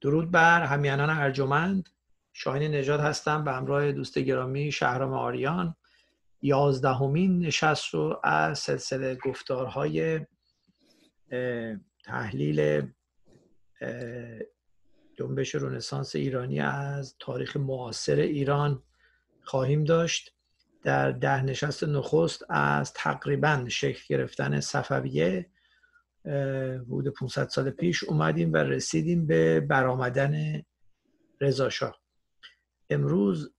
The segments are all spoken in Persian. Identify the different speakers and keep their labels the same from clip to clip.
Speaker 1: درود بر همیانان ارجمند شاهین نژاد هستم به همراه دوست گرامی شهرام آریان یازدهمین نشست رو از سلسله گفتارهای تحلیل جنبش رونسانس ایرانی از تاریخ معاصر ایران خواهیم داشت در ده نشست نخست از تقریبا شکل گرفتن صفویه بود 500 سال پیش اومدیم و رسیدیم به برآمدن رضاشاه امروز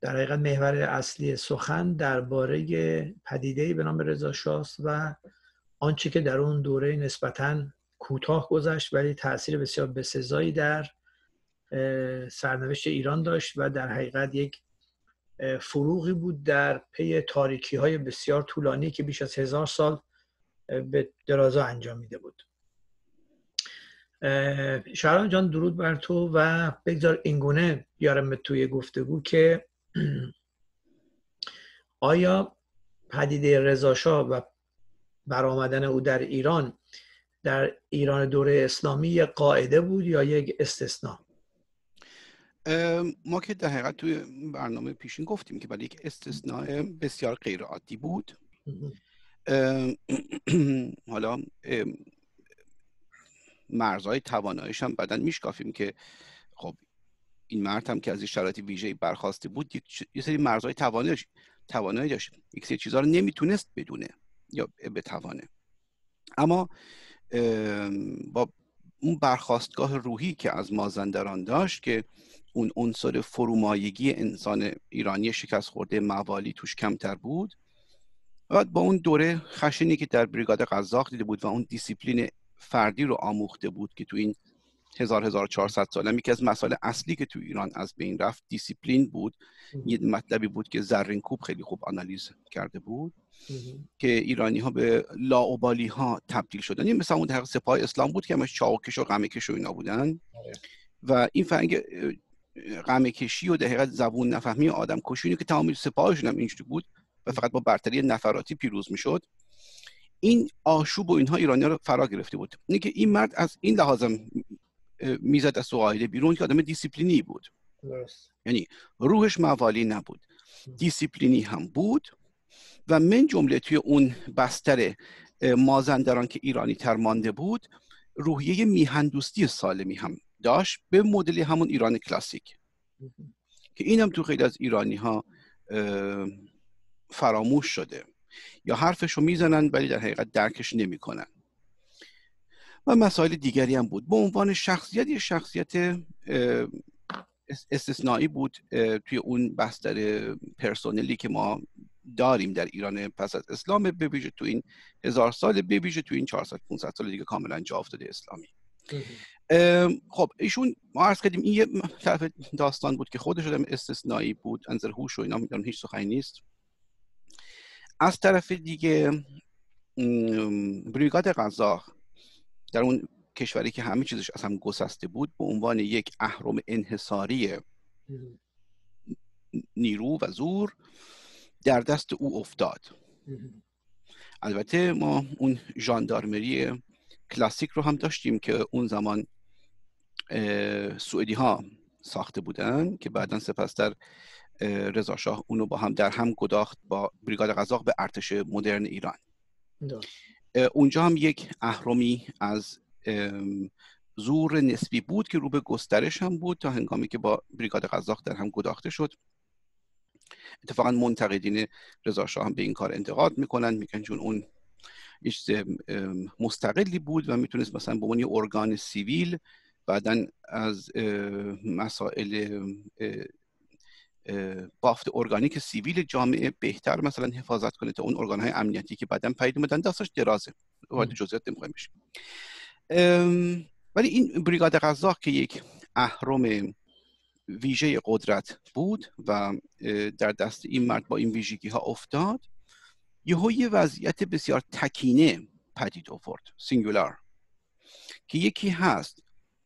Speaker 1: در حقیقت محور اصلی سخن درباره پدیده به نام است و آنچه که در اون دوره نسبتا کوتاه گذشت ولی تاثیر بسیار بسزایی در سرنوشت ایران داشت و در حقیقت یک فروغی بود در پی تاریکی های بسیار طولانی که بیش از هزار سال به درازا انجام میده بود شهران جان درود بر تو و بگذار اینگونه بیارم به توی گفتگو که آیا پدیده رزاشا و برآمدن او در ایران در ایران دوره
Speaker 2: اسلامی یک قاعده بود یا یک استثناء ما که در حقیقت توی برنامه پیشین گفتیم که برای بله، یک استثناء بسیار غیر عادی بود حالا مرزهای تواناییش هم بعدا میشکافیم که خب این مرد هم که از این شرایط ویژه برخواسته بود یه سری مرزهای تواناییش توانایی داشت یک سری چیزها رو نمیتونست بدونه یا بتوانه اما با اون برخواستگاه روحی که از مازندران داشت که اون عنصر فرومایگی انسان ایرانی شکست خورده موالی توش کمتر بود و با اون دوره خشنی که در بریگاد قزاق دیده بود و اون دیسیپلین فردی رو آموخته بود که تو این 1000 1400 سال. یکی از مسائل اصلی که تو ایران از بین رفت دیسیپلین بود یه مطلبی بود که زرین کوب خیلی خوب آنالیز کرده بود که ایرانی ها به لاوبالی ها تبدیل شدن یعنی مثلا اون در سپاه اسلام بود که همش چاوکش و غمکش و اینا بودن آره. و این فرنگ غمکشی و زبون نفهمی آدم کشی که تمام سپاهشون هم اینجوری بود و فقط با برتری نفراتی پیروز میشد این آشوب و اینها ایرانی رو فرا گرفته بود اینکه این مرد از این لحاظم میزد از سوائل بیرون که آدم دیسیپلینی بود یعنی روحش موالی نبود دیسیپلینی هم بود و من جمله توی اون بستر مازندران که ایرانی تر مانده بود روحیه میهندوستی سالمی هم داشت به مدل همون ایران کلاسیک که هم تو خیلی از ایرانی ها فراموش شده یا حرفش رو میزنن ولی در حقیقت درکش نمیکنن و مسائل دیگری هم بود به عنوان شخصیت یه شخصیت استثنایی بود توی اون بستر پرسونلی که ما داریم در ایران پس از اسلام ببیشه تو این هزار سال ببیشه تو این 400 500 سال دیگه کاملا جا افتاده اسلامی خب ایشون ما عرض کردیم این یه طرف داستان بود که خودش آدم استثنایی بود انظر هوش و اینا هیچ سخنی نیست از طرف دیگه بریگاد غذا در اون کشوری که همه چیزش از هم گسسته بود به عنوان یک اهرم انحصاری نیرو و زور در دست او افتاد البته ما اون ژاندارمری کلاسیک رو هم داشتیم که اون زمان سوئدی ها ساخته بودن که بعدا سپس در رضا شاه اونو با هم در هم گداخت با بریگاد قزاق به ارتش مدرن ایران اونجا هم یک اهرمی از زور نسبی بود که رو به گسترش هم بود تا هنگامی که با بریگاد قزاق در هم گداخته شد اتفاقا منتقدین رضا شاه هم به این کار انتقاد میکنن میگن چون اون یه مستقلی بود و میتونست مثلا به عنوان ارگان سیویل بعدا از مسائل بافت ارگانیک سیویل جامعه بهتر مثلا حفاظت کنه تا اون ارگان های امنیتی که بعدا پیدا اومدن دستش درازه وارد جزئیات نمیخوایم ولی این بریگاد غذا که یک اهرم ویژه قدرت بود و در دست این مرد با این ویژگی ها افتاد یهو یه وضعیت بسیار تکینه پدید آورد سینگولار که یکی هست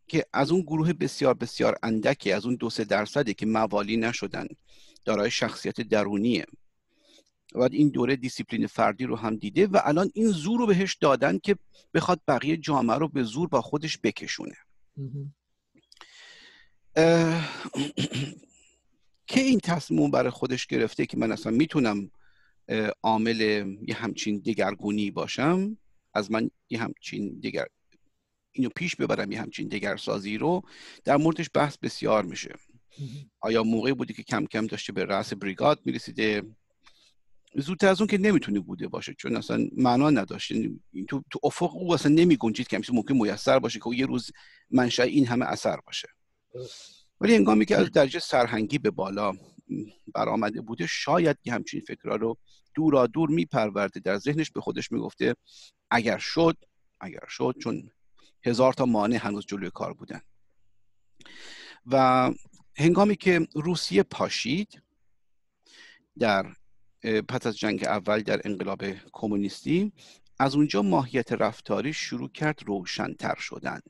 Speaker 2: که از اون گروه بسیار بسیار اندکی از اون دو سه درصدی که موالی نشدن دارای شخصیت درونیه و این دوره دیسیپلین فردی رو هم دیده و الان این زور رو بهش دادن که بخواد بقیه جامعه رو به زور با خودش بکشونه که این تصمیم برای خودش گرفته که من اصلا میتونم عامل یه همچین دگرگونی باشم از من یه همچین دیگر اینو پیش ببرم یه همچین دگرسازی رو در موردش بحث بسیار میشه آیا موقعی بودی که کم کم داشته به رأس بریگاد میرسیده زودتر از اون که نمیتونه بوده باشه چون اصلا معنا نداشت یعنی تو, تو افق او اصلا نمیگنجید که همیشه ممکن میسر باشه که او یه روز منشأ این همه اثر باشه
Speaker 1: ولی انگامی که از
Speaker 2: درجه سرهنگی به بالا برآمده بوده شاید یه همچین فکرها رو دورا دور میپرورده در ذهنش به خودش میگفته اگر شد اگر شد چون هزار تا مانع هنوز جلوی کار بودن و هنگامی که روسیه پاشید در پس از جنگ اول در انقلاب کمونیستی از اونجا ماهیت رفتاری شروع کرد روشنتر شدن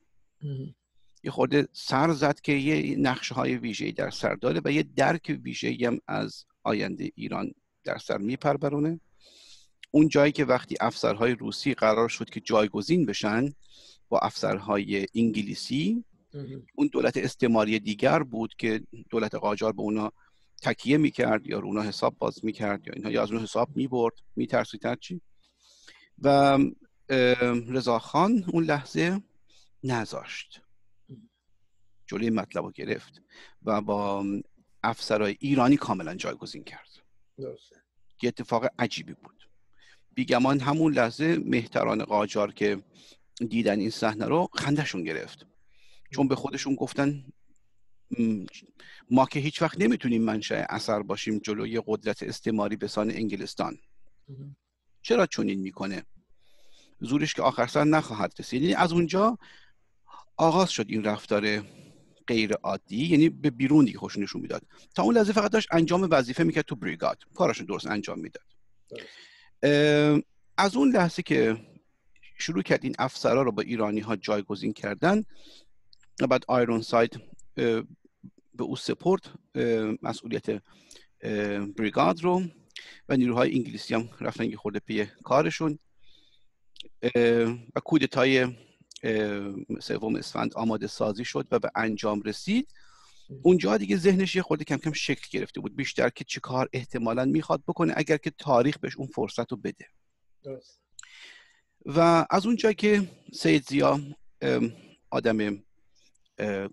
Speaker 2: یه خورده سر زد که یه نقشه های در سر داره و یه درک ویژه‌ای هم از آینده ایران در سر میپربرونه. اون جایی که وقتی افسرهای روسی قرار شد که جایگزین بشن با افسرهای انگلیسی اون دولت استعماری دیگر بود که دولت قاجار به اونا تکیه میکرد یا اونا حساب باز میکرد یا اینها یا از اون حساب میبرد میترسید چی و خان اون لحظه نذاشت جلوی مطلب رو گرفت و با افسرهای ایرانی کاملا جایگزین کرد درسته. یه اتفاق عجیبی بود بیگمان همون لحظه مهتران قاجار که دیدن این صحنه رو خندهشون گرفت چون به خودشون گفتن ما که هیچ وقت نمیتونیم منشأ اثر باشیم جلوی قدرت استعماری به سان انگلستان چرا چنین میکنه زورش که آخر سر نخواهد رسید یعنی از اونجا آغاز شد این رفتار غیر عادی یعنی به بیرون دیگه خوش نشون میداد تا اون لحظه فقط داشت انجام وظیفه میکرد تو بریگاد کارشون درست انجام میداد از اون لحظه که شروع کرد این افسرها رو با ایرانی ها جایگزین کردن و بعد آیرون ساید به او سپورت مسئولیت بریگاد رو و نیروهای انگلیسی هم رفتن خورده پی کارشون و کودتای سوم اسفند آماده سازی شد و به انجام رسید اونجا دیگه ذهنش یه خورده کم کم شکل گرفته بود بیشتر که چه کار احتمالا میخواد بکنه اگر که تاریخ بهش اون فرصت رو بده و از اونجا که سید زیا آدم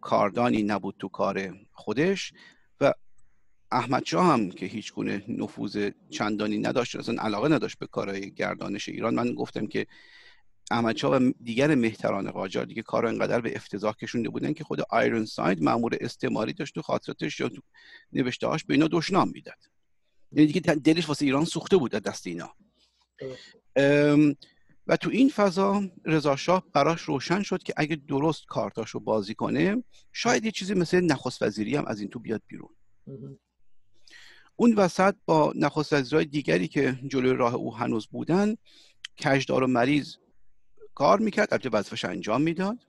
Speaker 2: کاردانی نبود تو کار خودش و احمد هم که هیچ گونه نفوذ چندانی نداشت اصلا علاقه نداشت به کارهای گردانش ایران من گفتم که احمد و دیگر مهتران قاجار دیگه کار انقدر به افتضاح کشونده بودن که خود آیرون ساید مامور استعماری داشت تو خاطراتش یا تو نوشتهاش به اینا دشنام میداد یعنی دیگه دلش واسه ایران سوخته بود دست اینا و تو این فضا رضا شاه براش روشن شد که اگه درست کارتاش رو بازی کنه شاید یه چیزی مثل نخست وزیری هم از این تو بیاد بیرون اون وسط با نخست وزیرهای دیگری که جلوی راه او هنوز بودن کشدار و مریض کار میکرد البته وظیفش انجام میداد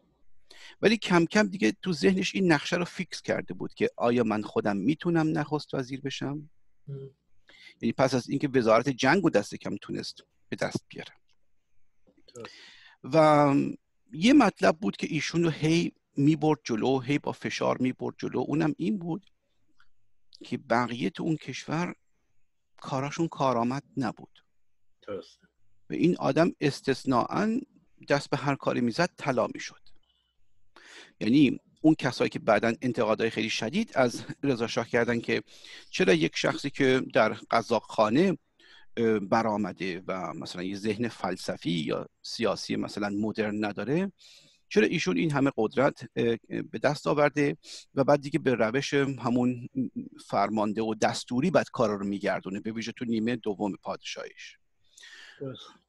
Speaker 2: ولی کم کم دیگه تو ذهنش این نقشه رو فیکس کرده بود که آیا من خودم میتونم نخست وزیر بشم یعنی پس از اینکه وزارت جنگ و دست کم تونست به دست بیاره و یه مطلب بود که ایشون رو هی برد جلو هی با فشار برد جلو اونم این بود که بقیه تو اون کشور کاراشون کارآمد نبود درسته و این آدم استثناعا دست به هر کاری میزد طلا میشد یعنی اون کسایی که بعدا انتقادهای خیلی شدید از رضا شاه کردن که چرا یک شخصی که در خانه برآمده و مثلا یه ذهن فلسفی یا سیاسی مثلا مدرن نداره چرا ایشون این همه قدرت به دست آورده و بعد دیگه به روش همون فرمانده و دستوری بعد کارا رو میگردونه به ویژه تو نیمه دوم پادشاهیش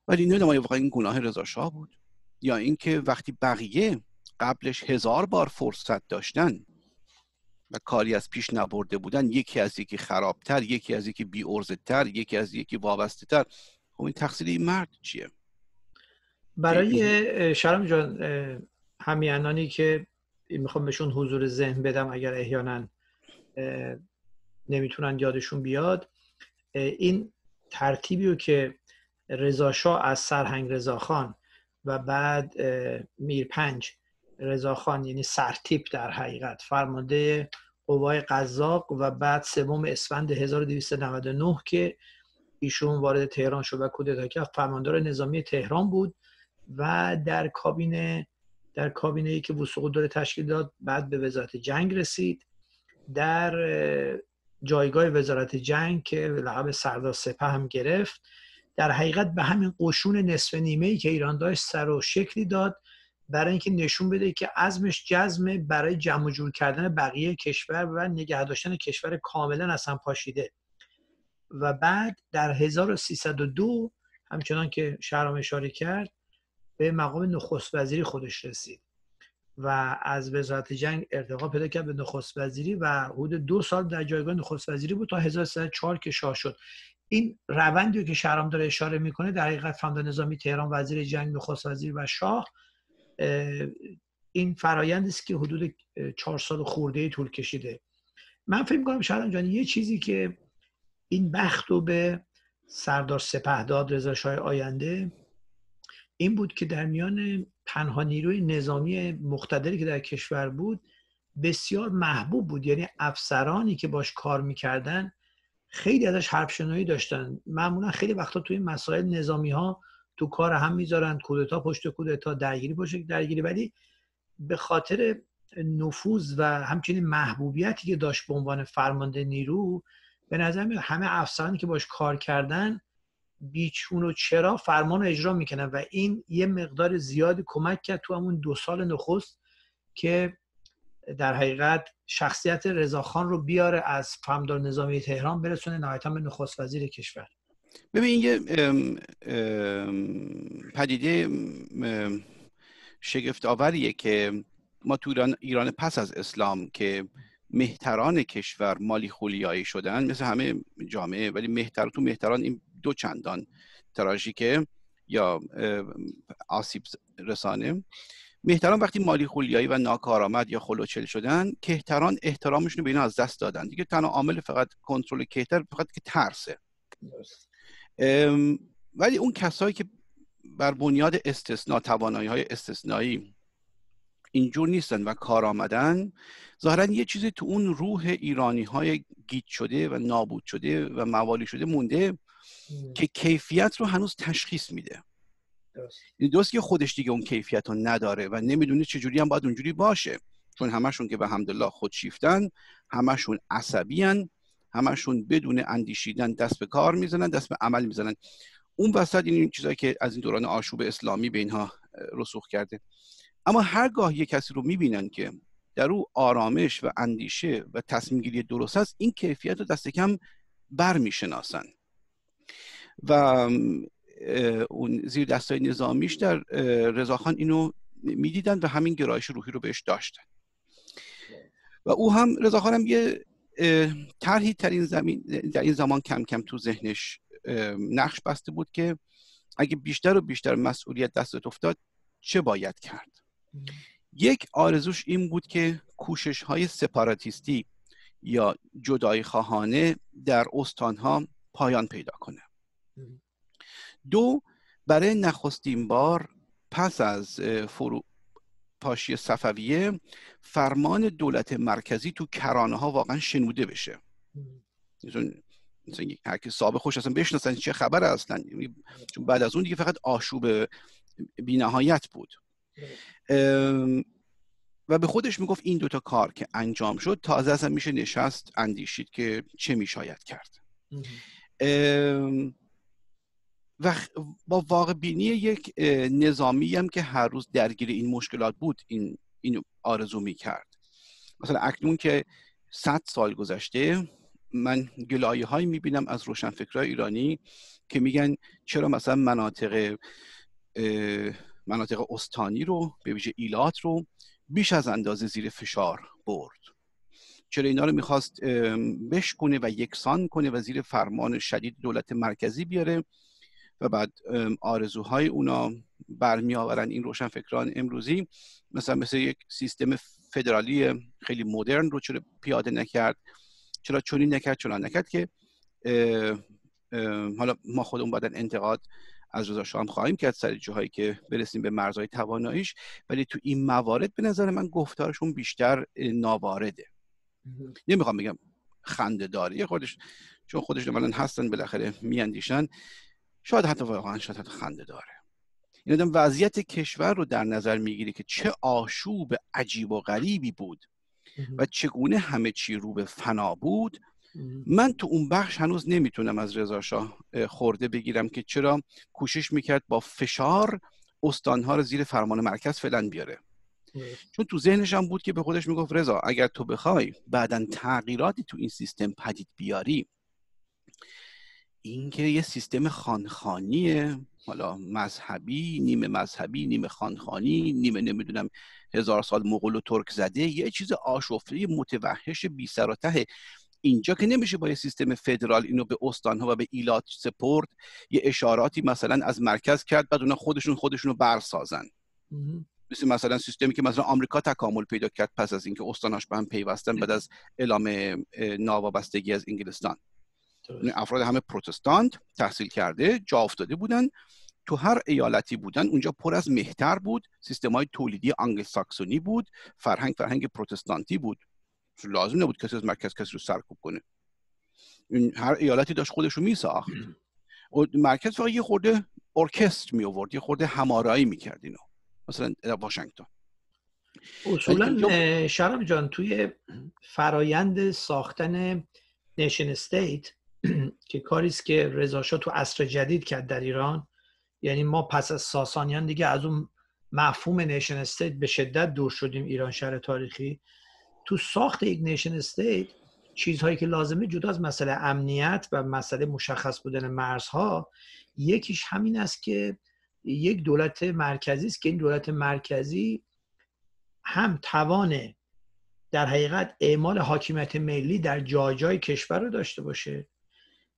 Speaker 2: ولی نمیدونم واقعا این گناه رضا بود یا اینکه وقتی بقیه قبلش هزار بار فرصت داشتن و کاری از پیش نبرده بودن یکی از یکی خرابتر یکی از یکی بی تر یکی از یکی وابسته تر خب این تقصیر این مرد چیه
Speaker 1: برای شرم جان همیانانی که میخوام بهشون حضور ذهن بدم اگر احیانا نمیتونن یادشون بیاد این ترتیبی رو که رضا از سرهنگ خان و بعد میر پنج رضاخان یعنی سرتیپ در حقیقت فرمانده قوای قزاق و بعد سوم اسفند 1299 که ایشون وارد تهران شد و کودتا کرد فرماندار نظامی تهران بود و در کابینه در کابینه ای که وسوق داره تشکیل داد بعد به وزارت جنگ رسید در جایگاه وزارت جنگ که لقب سردار سپه هم گرفت در حقیقت به همین قشون نصف نیمه ای که ایران داشت سر و شکلی داد برای اینکه نشون بده که عزمش جزم برای جمع جور کردن بقیه کشور و نگهداشتن کشور کاملا از هم پاشیده و بعد در 1302 همچنان که شهرام اشاره کرد به مقام نخست وزیری خودش رسید و از وزارت جنگ ارتقا پیدا کرد به نخست وزیری و حدود دو سال در جایگاه نخست وزیری بود تا 1304 که شاه شد این روندی که شهرام داره اشاره میکنه در حقیقت نظامی تهران وزیر جنگ نخست وزیر و شاه این فرایندی است که حدود چهار سال خورده طول کشیده من فکر میکنم شاید جان یه چیزی که این بخت رو به سردار سپهداد داد رضا آینده این بود که در میان تنها نیروی نظامی مقتدری که در کشور بود بسیار محبوب بود یعنی افسرانی که باش کار میکردن خیلی ازش حرفشنایی داشتن معمولا خیلی وقتا توی مسائل نظامی ها تو کار هم میذارن کودتا پشت کودتا درگیری پشت درگیری ولی به خاطر نفوذ و همچنین محبوبیتی که داشت به عنوان فرمانده نیرو به نظر میاد همه افسرانی که باش کار کردن بیچون و چرا فرمان اجرا میکنن و این یه مقدار زیادی کمک کرد تو همون دو سال نخست که در حقیقت شخصیت رضاخان رو بیاره از فهمدار نظامی تهران برسونه نهایتا به نخست وزیر کشور
Speaker 2: ببین یه پدیده شگفت آوریه که ما تو ایران, پس از اسلام که مهتران کشور مالی خولیایی شدن مثل همه جامعه ولی مهتر تو مهتران این دو چندان تراژیکه یا آسیب رسانه مهتران وقتی مالی خولیایی و ناکارآمد یا خلوچل شدن کهتران احترامشون رو به اینا از دست دادن دیگه تنها عامل فقط کنترل کهتر فقط که ترسه ولی اون کسایی که بر بنیاد استثنا توانایی های استثنایی اینجور نیستن و کار آمدن ظاهرا یه چیزی تو اون روح ایرانی های گیت شده و نابود شده و موالی شده مونده که کیفیت رو هنوز تشخیص میده درست که خودش دیگه اون کیفیت رو نداره و نمیدونه چجوری هم باید اونجوری باشه چون همشون که به حمدالله خودشیفتن همشون عصبی همشون بدون اندیشیدن دست به کار میزنن دست به عمل میزنن اون وسط این چیزایی که از این دوران آشوب اسلامی به اینها رسوخ کرده اما هرگاه یه کسی رو میبینن که در او آرامش و اندیشه و تصمیم گیری درست است این کیفیت رو دست کم بر میشناسن و اون زیر دستای نظامیش در رضاخان اینو میدیدن و همین گرایش روحی رو بهش داشتن و او هم رضاخان هم یه طرحی ترین زمین در این زمان کم کم تو ذهنش نقش بسته بود که اگه بیشتر و بیشتر مسئولیت دستت افتاد چه باید کرد یک آرزوش این بود که کوشش های سپاراتیستی یا جدای خواهانه در ها پایان پیدا کنه دو برای نخستین بار پس از فرو پاشی صفویه فرمان دولت مرکزی تو کرانه ها واقعا شنوده بشه مثلا یعنی یعنی هر کی صاحب خوش اصلا بشناسن چه خبر اصلا یعنی چون بعد از اون دیگه فقط آشوب بینهایت بود و به خودش میگفت این دوتا کار که انجام شد تازه اصلا میشه نشست اندیشید که چه میشاید کرد و با واقع بینی یک نظامی هم که هر روز درگیر این مشکلات بود این, آرزو می کرد مثلا اکنون که صد سال گذشته من گلایه هایی می بینم از روشنفکرهای ایرانی که میگن چرا مثلا مناطق مناطق استانی رو به ویژه ایلات رو بیش از اندازه زیر فشار برد چرا اینا رو میخواست بشکنه و یکسان کنه و زیر فرمان شدید دولت مرکزی بیاره و بعد آرزوهای اونا برمی آورن این فکران امروزی مثلا مثل یک سیستم فدرالی خیلی مدرن رو چرا پیاده نکرد چرا چونی نکرد چرا نکرد که حالا ما خودمون بعدن انتقاد از رضا شام خواهیم کرد سر جاهایی که برسیم به مرزهای تواناییش ولی تو این موارد به نظر من گفتارشون بیشتر ناوارده نمیخوام بگم خنده خودش چون خودش هستن بالاخره میاندیشن شاید حتی واقعا شاید حتی خنده داره این آدم وضعیت کشور رو در نظر میگیره که چه آشوب عجیب و غریبی بود و چگونه همه چی رو به فنا بود من تو اون بخش هنوز نمیتونم از رضا شاه خورده بگیرم که چرا کوشش میکرد با فشار استانها رو زیر فرمان مرکز فعلا بیاره چون تو ذهنش هم بود که به خودش میگفت رضا اگر تو بخوای بعدا تغییراتی تو این سیستم پدید بیاری اینکه یه سیستم خانخانیه حالا مذهبی نیمه مذهبی نیمه خانخانی نیمه نمیدونم هزار سال مغول و ترک زده یه چیز آشفته متوحش بی سر اینجا که نمیشه با یه سیستم فدرال اینو به استانها و به ایلات سپرد یه اشاراتی مثلا از مرکز کرد بعد اونا خودشون خودشونو برسازن مثل مثلا سیستمی که مثلا آمریکا تکامل پیدا کرد پس از اینکه استاناش به هم پیوستن بعد از اعلام ناوابستگی از انگلستان یعنی افراد همه پروتستانت تحصیل کرده جا افتاده بودن تو هر ایالتی بودن اونجا پر از مهتر بود سیستم های تولیدی انگل ساکسونی بود فرهنگ فرهنگ پروتستانتی بود لازم نبود کسی از مرکز کسی رو سرکوب کنه این هر ایالتی داشت خودش رو میساخت مرکز فقط یه خورده ارکست می یه خورده همارایی میکرد اینو مثلا واشنگتن
Speaker 1: اصولا
Speaker 2: شراب جان توی فرایند ساختن
Speaker 1: نیشن استیت که کاری که رضا تو عصر جدید کرد در ایران یعنی ما پس از ساسانیان دیگه از اون مفهوم نیشن استیت به شدت دور شدیم ایران شهر تاریخی تو ساخت یک نیشن استیت چیزهایی که لازمه جدا از مسئله امنیت و مسئله مشخص بودن مرزها یکیش همین است که یک دولت مرکزی است که این دولت مرکزی هم توان در حقیقت اعمال حاکمیت ملی در جای جای کشور رو داشته باشه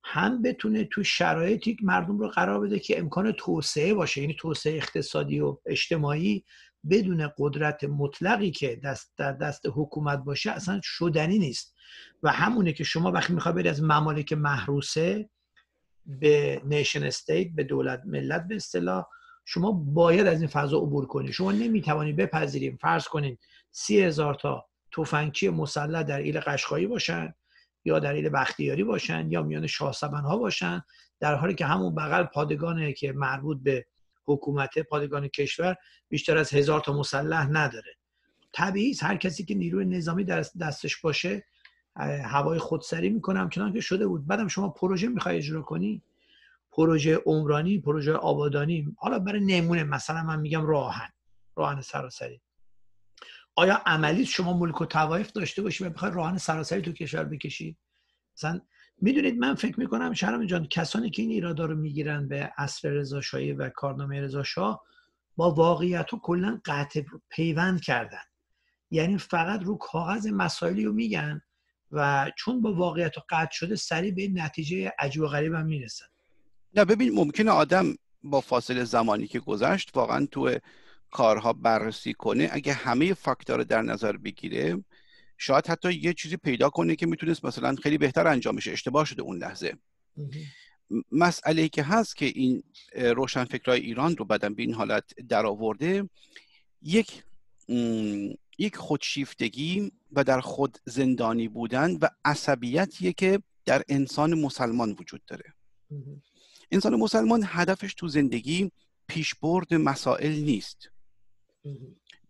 Speaker 1: هم بتونه تو شرایطی مردم رو قرار بده که امکان توسعه باشه یعنی توسعه اقتصادی و اجتماعی بدون قدرت مطلقی که دست در دست حکومت باشه اصلا شدنی نیست و همونه که شما وقتی میخوای بری از ممالک محروسه به نیشن استیت به دولت ملت به اصطلاح شما باید از این فضا عبور کنید شما نمیتوانی بپذیریم فرض کنید سی هزار تا تفنگچی مسلح در ایل قشقایی باشن یا دلیل بختیاری باشن یا میان شاه ها باشن در حالی که همون بغل پادگانه که مربوط به حکومت پادگان کشور بیشتر از هزار تا مسلح نداره طبیعی هر کسی که نیروی نظامی در دستش باشه هوای خودسری میکنم چنان که شده بود بعدم شما پروژه میخوای اجرا کنی پروژه عمرانی پروژه آبادانی حالا برای نمونه مثلا من میگم راهن راهن سراسری آیا عملی شما ملک و توایف داشته باشی و بخوای راهن سراسری تو کشور بکشید؟ مثلا میدونید من فکر میکنم شهرام جان کسانی که این اراده رو میگیرن به اصر رضا و کارنامه رضا با واقعیت رو کلا قطع پیوند کردن یعنی فقط رو کاغذ مسائلی رو میگن و چون با واقعیت قطع شده سریع به نتیجه عجیب و غریب هم میرسن
Speaker 2: نه ببین ممکنه آدم با فاصله زمانی که گذشت واقعا تو کارها بررسی کنه اگه همه فاکتور رو در نظر بگیره شاید حتی یه چیزی پیدا کنه که میتونست مثلا خیلی بهتر انجام بشه اشتباه شده اون لحظه مسئله که هست که این فکرای ایران رو بعدم به این حالت درآورده یک یک خودشیفتگی و در خود زندانی بودن و عصبیتیه که در انسان مسلمان وجود داره انسان مسلمان هدفش تو زندگی پیشبرد مسائل نیست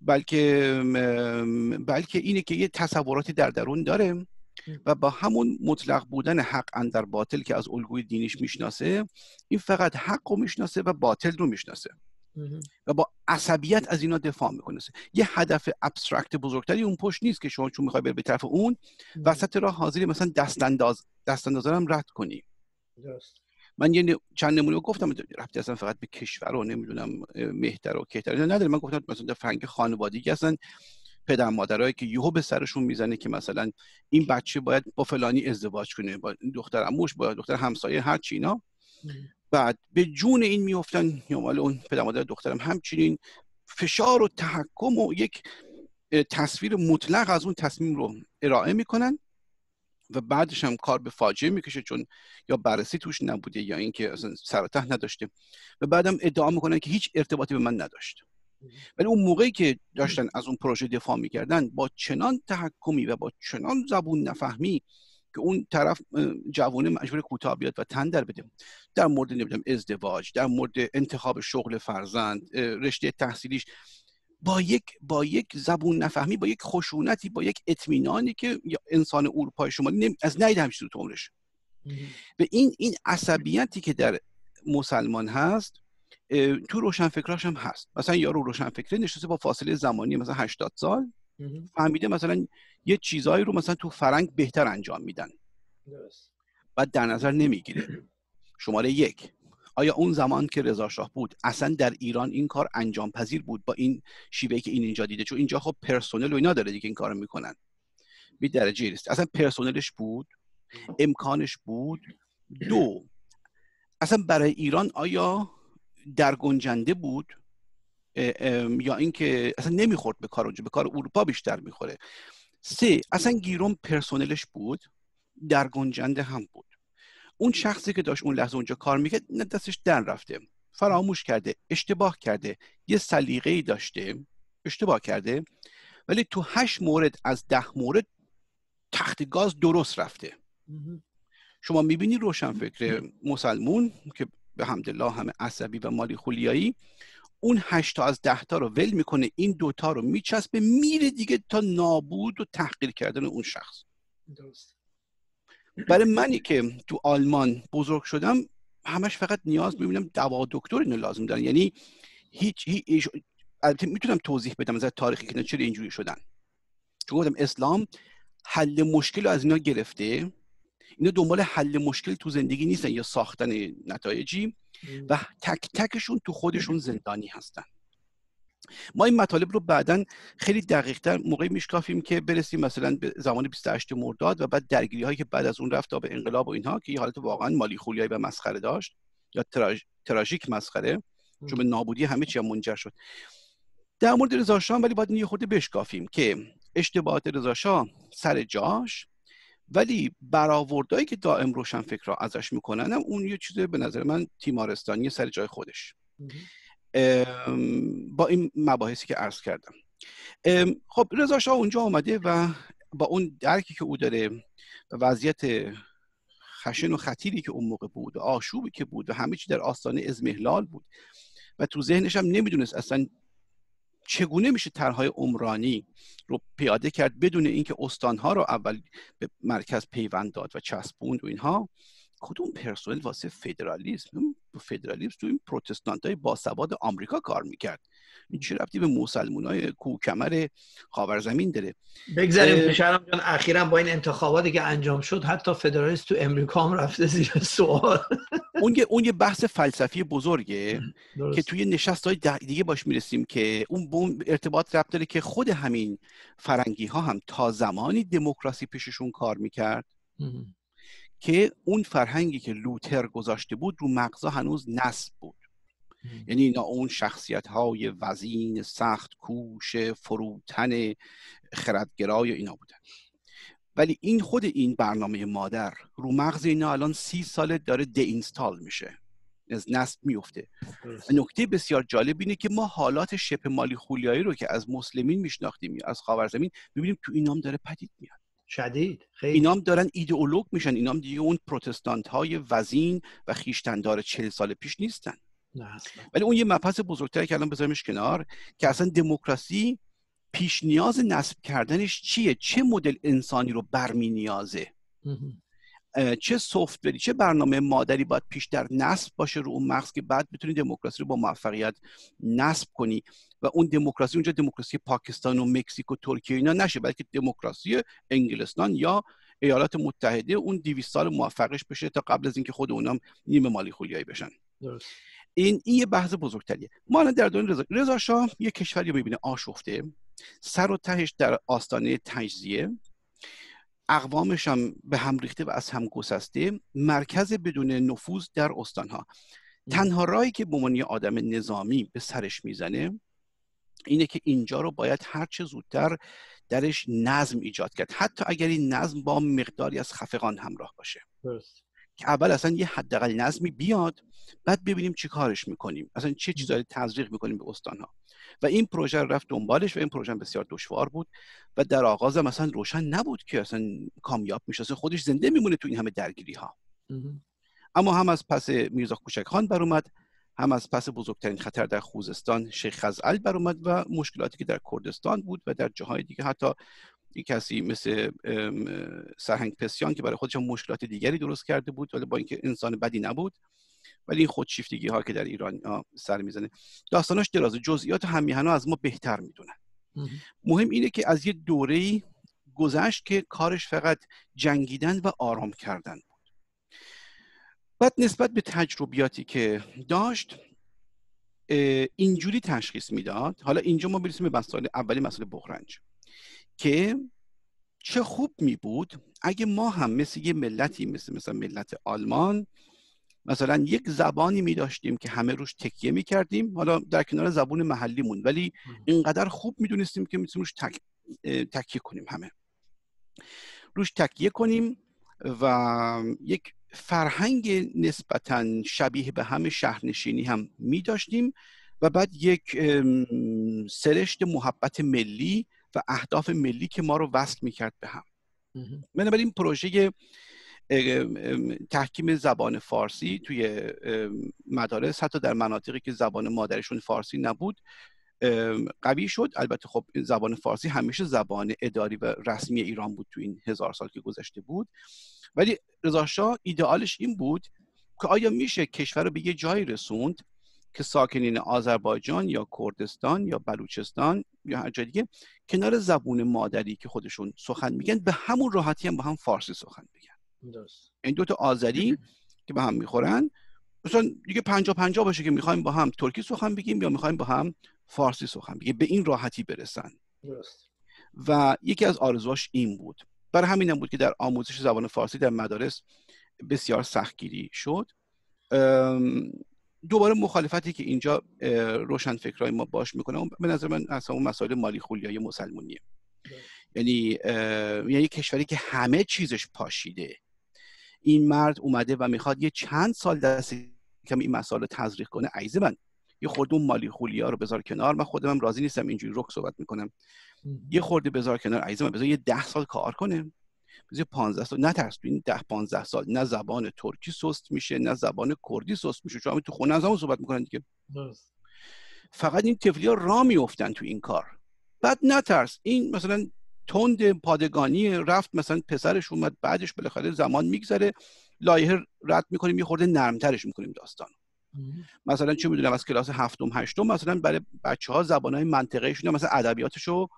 Speaker 2: بلکه بلکه اینه که یه تصوراتی در درون داره و با همون مطلق بودن حق اندر باطل که از الگوی دینیش میشناسه این فقط حق رو میشناسه و باطل رو میشناسه و با عصبیت از اینا دفاع میکنه یه هدف ابسترکت بزرگتری اون پشت نیست که شما چون میخوای بری به طرف اون وسط راه حاضری مثلا دست انداز رد کنی درست من یه چند نمونه گفتم رفتی اصلا فقط به کشور و نمیدونم مهتر و کهتر نداره من گفتم مثلا فرنگ خانوادگی اصلا پدر مادرایی که یهو به سرشون میزنه که مثلا این بچه باید با فلانی ازدواج کنه با دختر اموش با دختر همسایه هر چی اینا بعد به جون این میفتن یا مال اون پدر مادر دخترم همچنین فشار و تحکم و یک تصویر مطلق از اون تصمیم رو ارائه میکنن و بعدش هم کار به فاجعه میکشه چون یا بررسی توش نبوده یا اینکه اصلا سرطح نداشته و بعدم ادعا میکنن که هیچ ارتباطی به من نداشت ولی اون موقعی که داشتن از اون پروژه دفاع میکردن با چنان تحکمی و با چنان زبون نفهمی که اون طرف جوانه مجبور کوتاه بیاد و تن در بده در مورد نمیدونم ازدواج در مورد انتخاب شغل فرزند رشته تحصیلیش با یک با یک زبون نفهمی با یک خشونتی با یک اطمینانی که انسان اروپای شمالی از نید همیشه تو عمرش و این این عصبیتی که در مسلمان هست تو روشنفکراش هم هست مثلا یارو فکره نشسته با فاصله زمانی مثلا 80 سال فهمیده مثلا یه چیزایی رو مثلا تو فرنگ بهتر انجام میدن و در نظر نمیگیره شماره یک آیا اون زمان که رضا شاه بود اصلا در ایران این کار انجام پذیر بود با این شیوهی که این اینجا دیده چون اینجا خب پرسنل و اینا داره دیگه این کارو میکنن بی درجه است اصلا پرسنلش بود امکانش بود دو اصلا برای ایران آیا در گنجنده بود یا اینکه اصلا نمیخورد به کار اونجا به کار اروپا بیشتر میخوره سه اصلا گیرون پرسنلش بود در گنجنده هم بود اون شخصی که داشت اون لحظه اونجا کار میکرد نه دستش دن رفته فراموش کرده اشتباه کرده یه سلیقه ای داشته اشتباه کرده ولی تو هشت مورد از ده مورد تخت گاز درست رفته شما میبینی فکر مسلمون که به همدلله همه عصبی و مالی خولیایی اون هشتا از دهتا رو ول میکنه این دوتا رو میچسبه میره دیگه تا نابود و تحقیر کردن اون شخص درست برای منی که تو آلمان بزرگ شدم همش فقط نیاز میبینم دوا دکتر اینو لازم دارن یعنی هیچ هیچ البته میتونم توضیح بدم از تاریخی که چرا اینجوری شدن چون گفتم اسلام حل مشکل رو از اینا گرفته اینا دنبال حل مشکل تو زندگی نیستن یا ساختن نتایجی و تک تکشون تو خودشون زندانی هستن ما این مطالب رو بعدا خیلی دقیقتر موقع میشکافیم که برسیم مثلا به زمان 28 مرداد و بعد درگیری هایی که بعد از اون رفت تا به انقلاب و اینها که یه حالت واقعا مالی و مسخره داشت یا تراج... تراژیک مسخره چون به نابودی همه چی هم منجر شد در مورد رضا ولی باید یه خورده بشکافیم که اشتباهات رضا سر جاش ولی برآوردهایی که دائم روشن فکر را ازش میکنن هم اون یه چیز به نظر من تیمارستانی سر جای خودش با این مباحثی که عرض کردم خب رضا شاه اونجا آمده و با اون درکی که او داره وضعیت خشن و خطیری که اون موقع بود و آشوبی که بود و همه چی در آستانه ازمهلال بود و تو ذهنش هم نمیدونست اصلا چگونه میشه طرحهای عمرانی رو پیاده کرد بدون اینکه استانها رو اول به مرکز پیوند داد و چسبوند و اینها کدوم پرسونل واسه فدرالیسم فدرالیسم تو این پروتستانت های باسواد آمریکا کار میکرد این چه ربطی به مسلمانای های کوکمر خاورزمین داره بگذاریم پشرم
Speaker 1: جان اخیرا با این انتخاباتی که انجام شد حتی فدرالیست تو
Speaker 2: امریکا هم رفته زیر سوال اون یه, اون یه بحث فلسفی بزرگه که توی نشست های دیگه باش میرسیم که اون به ارتباط ربط داره که خود همین فرنگی ها هم تا زمانی دموکراسی پیششون کار میکرد که اون فرهنگی که لوتر گذاشته بود رو مغزا هنوز نصب بود یعنی اینا اون شخصیت های وزین سخت کوش فروتن خردگرای اینا بودن ولی این خود این برنامه مادر رو مغز اینا الان سی ساله داره دی اینستال میشه از نصب میفته نکته بسیار جالب اینه که ما حالات شپ مالی خولیایی رو که از مسلمین میشناختیم یا از خاورزمین میبینیم تو اینام داره پدید میاد شدید خیلی دارن ایدئولوگ میشن اینام هم دیگه اون پروتستانت های وزین و خیشتندار چهل سال پیش نیستن نه ولی اون یه مبحث بزرگتری که الان بذارمش کنار که اصلا دموکراسی پیش نیاز نصب کردنش چیه چه مدل انسانی رو برمی نیازه چه سفتوری چه برنامه مادری باید پیش در نصب باشه رو اون مغز که بعد بتونی دموکراسی رو با موفقیت نصب کنی و اون دموکراسی اونجا دموکراسی پاکستان و مکزیک و ترکیه اینا نشه بلکه دموکراسی انگلستان یا ایالات متحده اون 200 سال موفقش بشه تا قبل از اینکه خود اونام نیمه مالی بشن درست. این این یه بحث بزرگتریه ما در دوران رضا شاه یه کشوری رو میبینه آشفته سر و تهش در آستانه تجزیه اقوامش هم به هم ریخته و از هم گسسته مرکز بدون نفوذ در استانها تنها راهی که به آدم نظامی به سرش میزنه اینه که اینجا رو باید چه زودتر درش نظم ایجاد کرد حتی اگر این نظم با مقداری از خفقان همراه باشه درست که اول اصلا یه حداقل نظمی بیاد بعد ببینیم چی کارش میکنیم اصلا چه چیزایی تزریق میکنیم به استانها و این پروژه رفت دنبالش و این پروژه بسیار دشوار بود و در آغاز اصلا روشن نبود که اصلا کامیاب میشه اصلا خودش زنده میمونه تو این همه درگیری ها اما هم از پس میرزا کوچک خان بر اومد هم از پس بزرگترین خطر در خوزستان شیخ خزعل بر اومد و مشکلاتی که در کردستان بود و در جاهای دیگه حتی یک کسی مثل سرهنگ پسیان که برای خودش مشکلات دیگری درست کرده بود ولی با اینکه انسان بدی نبود ولی این خودشیفتگی ها که در ایران سر میزنه داستاناش درازه جزئیات همیهنا از ما بهتر میدونن مهم اینه که از یه دوره گذشت که کارش فقط جنگیدن و آرام کردن بود بعد نسبت به تجربیاتی که داشت اینجوری تشخیص میداد حالا اینجا ما برسیم به مسائل اولی مسئله که چه خوب می بود اگه ما هم مثل یه ملتی مثل مثلا ملت آلمان مثلا یک زبانی می داشتیم که همه روش تکیه می کردیم حالا در کنار زبون محلیمون ولی اینقدر خوب میدونستیم که میتونیم روش تکیه کنیم همه روش تکیه کنیم و یک فرهنگ نسبتا شبیه به همه شهرنشینی هم می داشتیم و بعد یک سرشت محبت ملی و اهداف ملی که ما رو وصل میکرد به هم بنابراین پروژه تحکیم زبان فارسی توی مدارس حتی در مناطقی که زبان مادرشون فارسی نبود قوی شد البته خب زبان فارسی همیشه زبان اداری و رسمی ایران بود تو این هزار سال که گذشته بود ولی رضا ایدئالش این بود که آیا میشه کشور رو به یه جایی رسوند که ساکنین آذربایجان یا کردستان یا بلوچستان یا هر جای دیگه کنار زبون مادری که خودشون سخن میگن به همون راحتی هم با هم فارسی سخن
Speaker 1: میگن درست
Speaker 2: این دوتا آذری که به هم میخورن مثلا دیگه پنجا پنجا باشه که میخوایم با هم ترکی سخن بگیم یا میخوایم با هم فارسی سخن بگیم به این راحتی برسن درست و یکی از آرزواش این بود برای همین هم بود که در آموزش زبان فارسی در مدارس بسیار سختگیری شد دوباره مخالفتی که اینجا روشن فکرای ما باش میکنه به نظر من اصلا اون مسائل مالی خولیای مسلمونیه بله. یعنی یعنی کشوری که همه چیزش پاشیده این مرد اومده و میخواد یه چند سال دست کم این مسائل رو تزریق کنه عیزه من یه خورده اون مالی خولیا رو بذار کنار من خودم راضی نیستم اینجوری رک صحبت میکنم یه خورده بذار کنار عیزه من بذار یه ده سال کار کنه بزی 15 سال نترس این 10 15 سال نه زبان ترکی سست میشه نه زبان کردی سست میشه چون تو خونه از صحبت میکنن دیگه فقط این ها را میفتن تو این کار بعد نترس این مثلا تند پادگانی رفت مثلا پسرش اومد بعدش بالاخره زمان میگذره لایه رد میکنیم یه خورده نرمترش میکنیم داستان مثلا چه میدونم از کلاس هفتم هشتم مثلا برای بچه ها زبان های منطقهشون مثلا ادبیاتش رو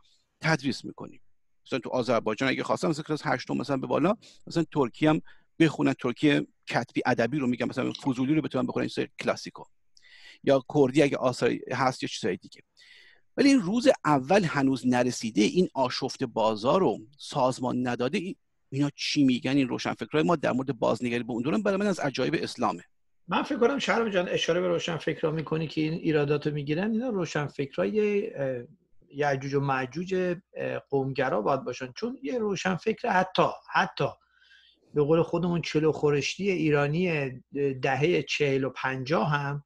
Speaker 2: تدریس میکنیم مثلا تو آذربایجان اگه خواستم مثلا کلاس هشتم مثلا به بالا مثلا ترکی هم بخونن ترکیه کتبی ادبی رو میگم مثلا فضولی رو بتونن بخونن سر کلاسیکو یا کردی اگه آثار هست یا چیزای دیگه ولی این روز اول هنوز نرسیده این آشفت بازار رو سازمان نداده ای اینا چی میگن این روشنفکرای ما در مورد بازنگری به اون دوران برای من از عجایب اسلامه
Speaker 1: من فکر کنم شهرام جان اشاره به روشن روشنفکرا میکنی که این ایرادات رو میگیرن اینا روشنفکرای یعجوج و معجوج قومگرا باید باشن چون یه روشن فکر حتی حتی به قول خودمون چلو خورشتی ایرانی دهه چهل و پنجاه هم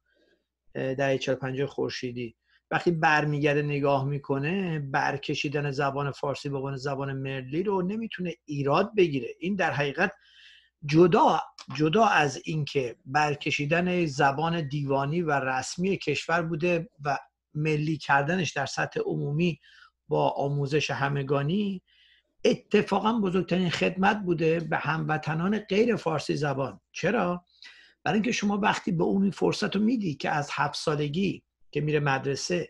Speaker 1: دهه چهل پنجاه خورشیدی وقتی برمیگرده نگاه میکنه برکشیدن زبان فارسی به عنوان زبان مرلی رو نمیتونه ایراد بگیره این در حقیقت جدا جدا از اینکه برکشیدن زبان دیوانی و رسمی کشور بوده و ملی کردنش در سطح عمومی با آموزش همگانی اتفاقا بزرگترین خدمت بوده به هموطنان غیر فارسی زبان چرا؟ برای اینکه شما وقتی به اون فرصت رو میدی که از هفت سالگی که میره مدرسه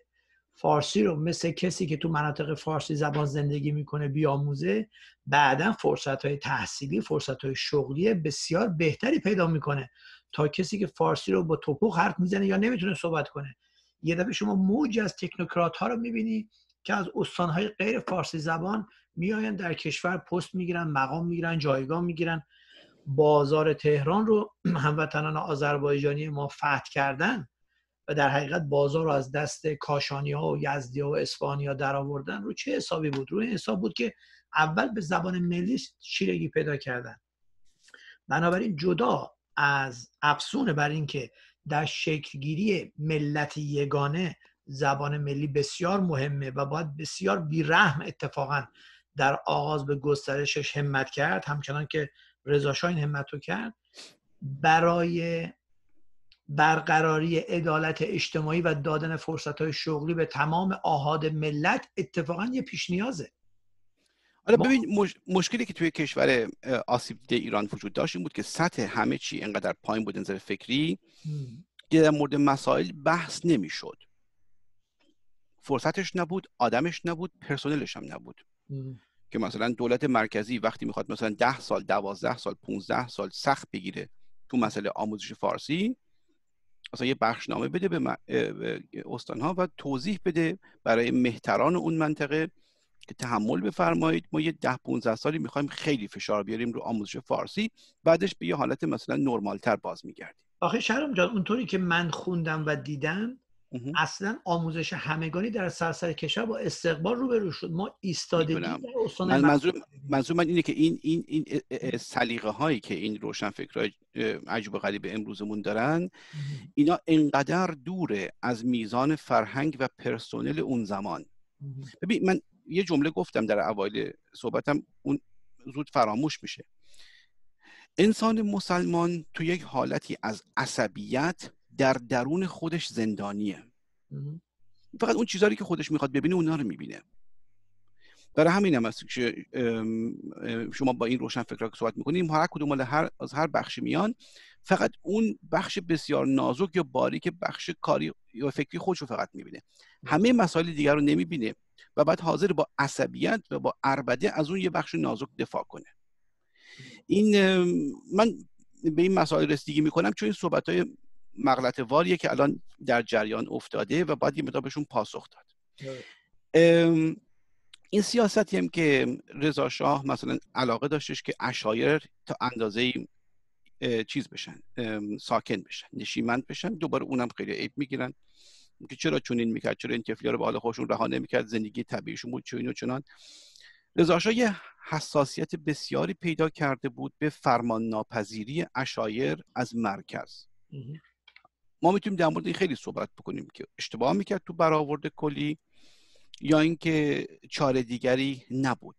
Speaker 1: فارسی رو مثل کسی که تو مناطق فارسی زبان زندگی میکنه بیاموزه بعدا فرصت های تحصیلی فرصت های شغلی بسیار بهتری پیدا میکنه تا کسی که فارسی رو با توپخ حرف میزنه یا نمیتونه صحبت کنه یه دفعه شما موج از تکنوکرات ها رو میبینی که از استانهای غیر فارسی زبان میآیند در کشور پست میگیرن مقام میگیرن جایگاه میگیرن بازار تهران رو هموطنان آذربایجانی ما فتح کردن و در حقیقت بازار رو از دست کاشانی ها و یزدی ها و اسپانیا ها در آوردن رو چه حسابی بود؟ روی حساب بود که اول به زبان ملی چیرگی پیدا کردن بنابراین جدا از افسون بر اینکه در شکلگیری ملت یگانه زبان ملی بسیار مهمه و باید بسیار بیرحم اتفاقا در آغاز به گسترشش همت کرد همچنان که رضا شاه این همت رو کرد برای برقراری عدالت اجتماعی و دادن فرصت های شغلی به تمام آهاد ملت اتفاقا یه پیش نیازه
Speaker 2: حالا مشکلی که توی کشور آسیب دیده ایران وجود داشت این بود که سطح همه چی انقدر پایین بود نظر فکری که در مورد مسائل بحث نمیشد فرصتش نبود آدمش نبود پرسنلش هم نبود که مثلا دولت مرکزی وقتی میخواد مثلا ده سال دوازده سال پونزده سال سخت بگیره تو مسئله آموزش فارسی مثلا یه بخشنامه بده به استانها و توضیح بده برای مهتران اون منطقه تحمل بفرمایید ما یه ده 15 سالی میخوایم خیلی فشار بیاریم رو آموزش فارسی بعدش به یه حالت مثلا تر باز میگردیم
Speaker 1: آخه شهرام جان اونطوری که من خوندم و دیدم اصلا آموزش همگانی در سراسر کشور با استقبال روبرو شد ما ایستادگی در استان من منظور,
Speaker 2: منظور من اینه که این این این سلیقه هایی که این روشن فکرای عجب غریب امروزمون دارن اینا انقدر دوره از میزان فرهنگ و پرسنل اون زمان ببین من یه جمله گفتم در اوایل صحبتم اون زود فراموش میشه انسان مسلمان تو یک حالتی از عصبیت در درون خودش زندانیه فقط اون چیزهایی که خودش میخواد ببینه اونا رو میبینه برای همین هم است که شما با این روشن فکر که صحبت میکنیم هر کدوم از هر بخش میان فقط اون بخش بسیار نازک یا باریک بخش کاری یا فکری خودش رو فقط میبینه همه مسائل دیگر رو نمیبینه و بعد حاضر با عصبیت و با اربده از اون یه بخش نازک دفاع کنه این من به این مسائل رسیدگی میکنم چون این صحبت های مغلط واریه که الان در جریان افتاده و باید یه بهشون پاسخ داد این سیاستی هم که رضا شاه مثلا علاقه داشتش که اشایر تا اندازه چیز بشن ساکن بشن نشیمند بشن دوباره اونم خیلی عیب میگیرن که چرا چونین میکرد چرا این تفلیا رو به حال خودشون رها نمیکرد زندگی طبیعیشون بود چنین و چنان رضا یه حساسیت بسیاری پیدا کرده بود به فرمان ناپذیری اشایر از مرکز ما میتونیم در مورد این خیلی صحبت بکنیم که اشتباه میکرد تو برآورد کلی یا اینکه چاره دیگری نبود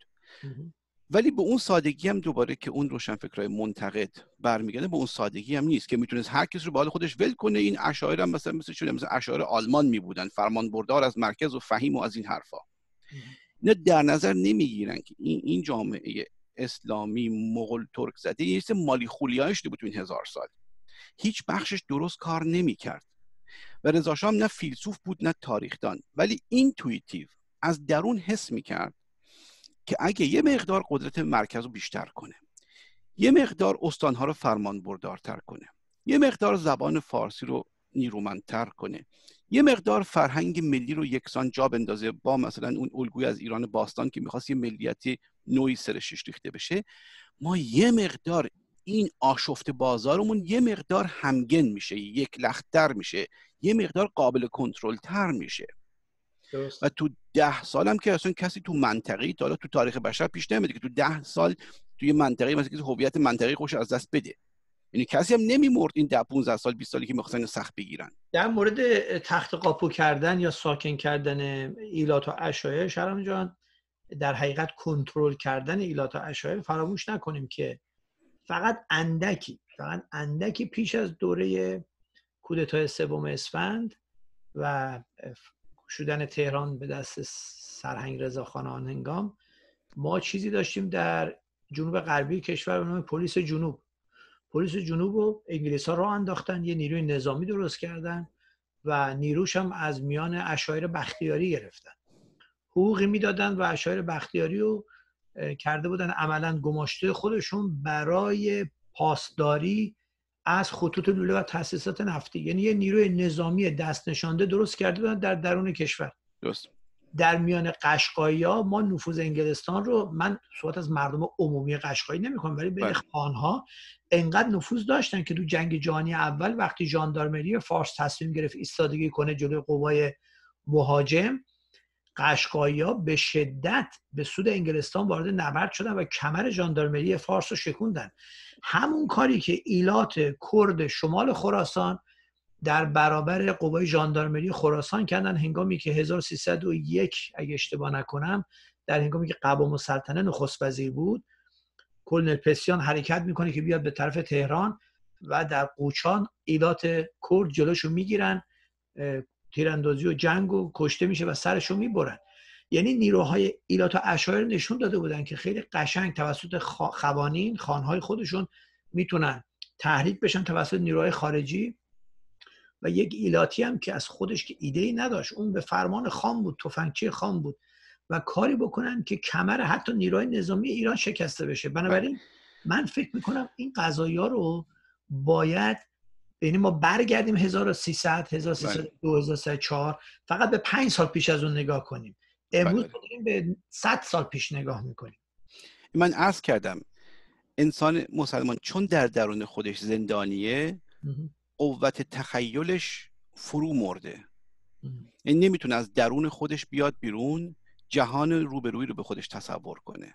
Speaker 2: ولی به اون سادگی هم دوباره که اون روشنفکرای منتقد برمیگرده به اون سادگی هم نیست که میتونست هر کسی رو به حال خودش ول کنه این اشاعره هم مثلا مثل چون مثلا آلمان میبودن فرمان بردار از مرکز و فهیم و از این حرفا اینا در نظر نمیگیرن که این این جامعه اسلامی مغول ترک زده یه سری مالی خولیایش بود تو این هزار سال هیچ بخشش درست کار نمیکرد و رضا نه فیلسوف بود نه تاریخدان ولی اینتویتیو از درون حس میکرد که اگه یه مقدار قدرت مرکز رو بیشتر کنه یه مقدار استانها رو فرمان بردارتر کنه یه مقدار زبان فارسی رو نیرومندتر کنه یه مقدار فرهنگ ملی رو یکسان جا بندازه با مثلا اون الگوی از ایران باستان که میخواست یه ملیتی نوعی سرشش ریخته بشه ما یه مقدار این آشفت بازارمون یه مقدار همگن میشه یک لختر میشه یه مقدار قابل کنترل تر میشه درست. و تو ده سالم که اصلا کسی تو منطقه تا حالا تو تاریخ بشر پیش نمیده که تو ده سال توی منطقه مثلا کسی هویت منطقه خوش از دست بده یعنی کسی هم نمیمرد این ده 15 سال 20 سالی که میخواستن سخت بگیرن در مورد تخت
Speaker 1: قاپو کردن یا ساکن کردن ایلات و اشایر شرم جان در حقیقت کنترل کردن ایلات و اشایر فراموش نکنیم که فقط اندکی فقط اندکی پیش از دوره کودتای سوم اسفند و شدن تهران به دست سرهنگ رضاخان آن هنگام ما چیزی داشتیم در جنوب غربی کشور به نام پلیس جنوب پلیس جنوب رو انگلیس ها رو انداختن یه نیروی نظامی درست کردن و نیروش هم از میان اشایر بختیاری گرفتن حقوقی میدادن و اشایر بختیاری رو کرده بودن عملا گماشته خودشون برای پاسداری از خطوط لوله و تاسیسات نفتی یعنی یه نیروی نظامی دست نشانده درست کرده بودن در درون کشور درست در میان قشقایی ها ما نفوذ انگلستان رو من صحبت از مردم عمومی قشقایی کنم ولی بله. خان ها انقدر نفوذ داشتن که تو جنگ جهانی اول وقتی ژاندارمری فارس تصمیم گرفت ایستادگی کنه جلوی قوای مهاجم قشقایی ها به شدت به سود انگلستان وارد نبرد شدن و کمر جاندارمری فارس رو شکوندن همون کاری که ایلات کرد شمال خراسان در برابر قوای ژاندارمری خراسان کردن هنگامی که 1301 اگه اشتباه نکنم در هنگامی که قوام السلطنه نخست وزیر بود کلنل پسیان حرکت میکنه که بیاد به طرف تهران و در قوچان ایلات کرد جلوشو میگیرن تیراندازی و جنگ و کشته میشه و سرش رو میبرن یعنی نیروهای ایلات و اشایر نشون داده بودن که خیلی قشنگ توسط خوانین خانهای خودشون میتونن تحریک بشن توسط نیروهای خارجی و یک ایلاتی هم که از خودش که ایده ای نداشت اون به فرمان خام بود تفنگچی خام بود و کاری بکنن که کمر حتی نیروهای نظامی ایران شکسته بشه بنابراین بله. من فکر میکنم این قضایی رو باید یعنی ما برگردیم 1300 1300 بله. فقط به 5 سال پیش از اون نگاه کنیم امروز بله. داریم به 100 سال پیش نگاه میکنیم
Speaker 2: من عرض کردم انسان مسلمان چون در درون خودش زندانیه قوت تخیلش فرو مرده این یعنی نمیتونه از درون خودش بیاد بیرون جهان روبروی رو به خودش تصور کنه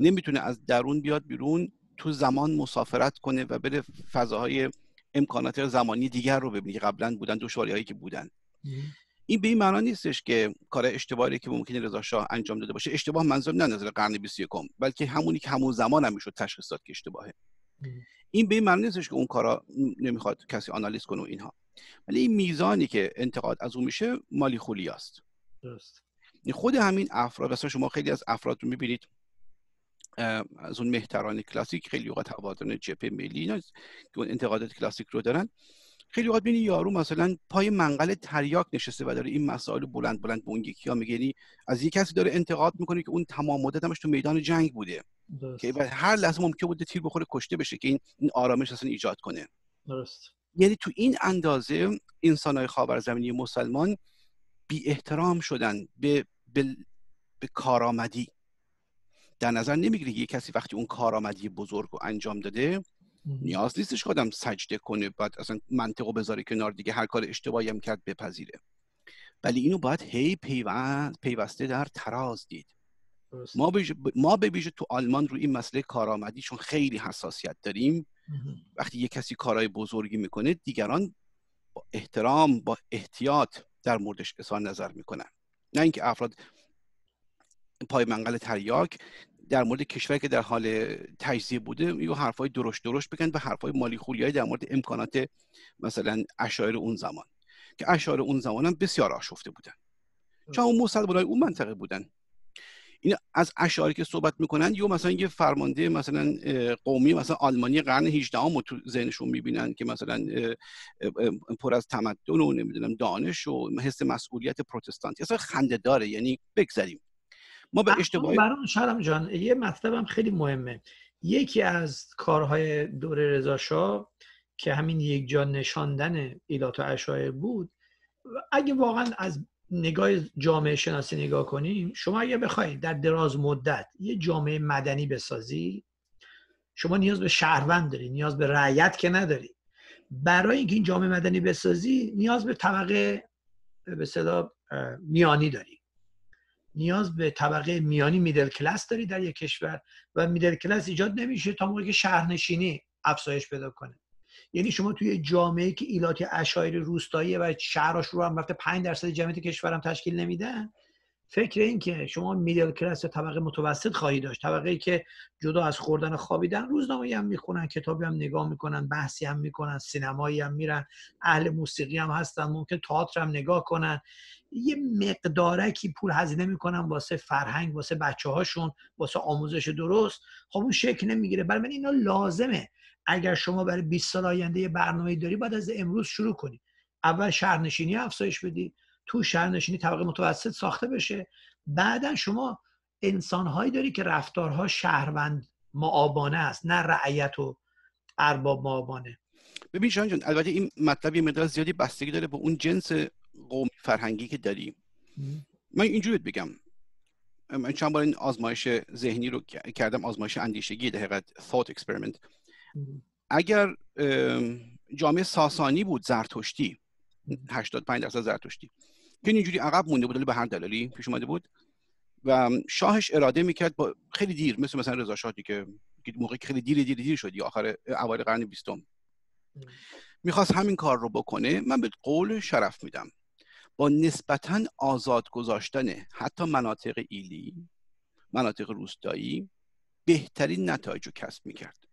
Speaker 2: نمیتونه از درون بیاد بیرون تو زمان مسافرت کنه و بره فضاهای امکانات زمانی دیگر رو ببینید که قبلا بودن دشواری هایی که بودن این به این معنا نیستش که کار اشتباهی که ممکنه رضا شاه انجام داده باشه اشتباه منظور نه نظر قرن 21 بلکه همونی که همون زمان هم میشد تشخیص داد که اشتباهه این به این معنی نیستش که اون کارا نمیخواد کسی آنالیز کنه و اینها ولی این میزانی که انتقاد از اون میشه مالی خولیاست درست خود همین افراد مثلا شما خیلی از افراد رو میبینید از اون مهتران کلاسیک خیلی اوقات هواداران جپه ملی اینا که اون انتقادات کلاسیک رو دارن خیلی وقت بینی یارو مثلا پای منقل تریاک نشسته و داره این مسائل بلند بلند بونگیکی اون ها میگه یعنی از یک کسی داره انتقاد میکنه که اون تمام مدت همش تو میدان جنگ بوده درست. که هر لحظه ممکن بوده تیر بخوره کشته بشه که این آرامش اصلا ایجاد کنه درست یعنی تو این اندازه خاور زمینی مسلمان بی احترام شدن به, به, به کارآمدی در نظر نمیگیره یه کسی وقتی اون کارآمدی بزرگ رو انجام داده نیاز نیستش که آدم سجده کنه بعد اصلا منطقو بذاره کنار دیگه هر کار اشتباهی هم کرد بپذیره ولی اینو باید هی پیوسته در تراز دید ما به تو آلمان روی این مسئله کارآمدی چون خیلی حساسیت داریم وقتی یه کسی کارهای بزرگی میکنه دیگران با احترام با احتیاط در موردش اظهار نظر میکنن نه اینکه افراد پای منقل تریاک در مورد کشوری که در حال تجزیه بوده یو حرفای درشت درشت بگن و حرفای مالی خولیای در مورد امکانات مثلا اشعار اون زمان که اشعار اون زمان هم بسیار آشفته بودن چون اون مسلمانای اون منطقه بودن این از اشعاری که صحبت میکنن یو مثلا یه فرمانده مثلا قومی مثلا آلمانی قرن 18 رو تو ذهنشون میبینن که مثلا پر از تمدن و نمیدونم دانش و حس مسئولیت پروتستانتی اصلا خنده داره یعنی بگذریم ما به اشتباهی
Speaker 1: جان یه مطلبم خیلی مهمه یکی از کارهای دوره رضا که همین یک جا نشاندن ایلات و اشایر بود اگه واقعا از نگاه جامعه شناسی نگاه کنیم شما اگه بخواید در دراز مدت یه جامعه مدنی بسازی شما نیاز به شهروند داری نیاز به رعیت که نداری برای اینکه این جامعه مدنی بسازی نیاز به طبقه به صدا میانی داری نیاز به طبقه میانی میدل کلاس داری در یک کشور و میدل کلاس ایجاد نمیشه تا موقع شهرنشینی افزایش پیدا کنه یعنی شما توی جامعه که ایلات اشایر روستایی و شهراش رو هم وقت 5 درصد جمعیت کشور هم تشکیل نمیدن فکر این که شما میدل کلاس طبقه متوسط خواهی داشت طبقه ای که جدا از خوردن خوابیدن روزنامه هم میخونن کتابی هم نگاه میکنن بحثی هم میکنن سینمایی هم میرن اهل موسیقی هم هستن ممکن تئاتر هم نگاه کنن یه مقدارکی پول هزینه میکنن واسه فرهنگ واسه بچه هاشون واسه آموزش درست خب اون شکل نمیگیره برای من اینا لازمه اگر شما برای 20 سال آینده یه داری باید از امروز شروع کنی اول شهرنشینی افزایش بدی تو شهرنشینی طبقه متوسط ساخته بشه بعدا شما انسانهایی داری که رفتارها شهروند معابانه است نه رعیت و ارباب معابانه
Speaker 2: ببین شانجان جان البته این مطلب یه مقدار زیادی بستگی داره به اون جنس قومی فرهنگی که داریم من اینجوری بگم من چند بار این آزمایش ذهنی رو کردم آزمایش اندیشگی در حقیقت thought experiment اگر جامعه ساسانی بود زرتشتی 85 درصد زرتشتی که اینجوری عقب مونده بود به هر دلالی پیش اومده بود و شاهش اراده میکرد با خیلی دیر مثل مثلا رضا شاهی که موقعی خیلی دیر دیر دیر شدی آخر اوایل قرن بیستم میخواست همین کار رو بکنه من به قول شرف میدم با نسبتا آزاد گذاشتن حتی مناطق ایلی مناطق روستایی بهترین نتایج رو کسب میکرد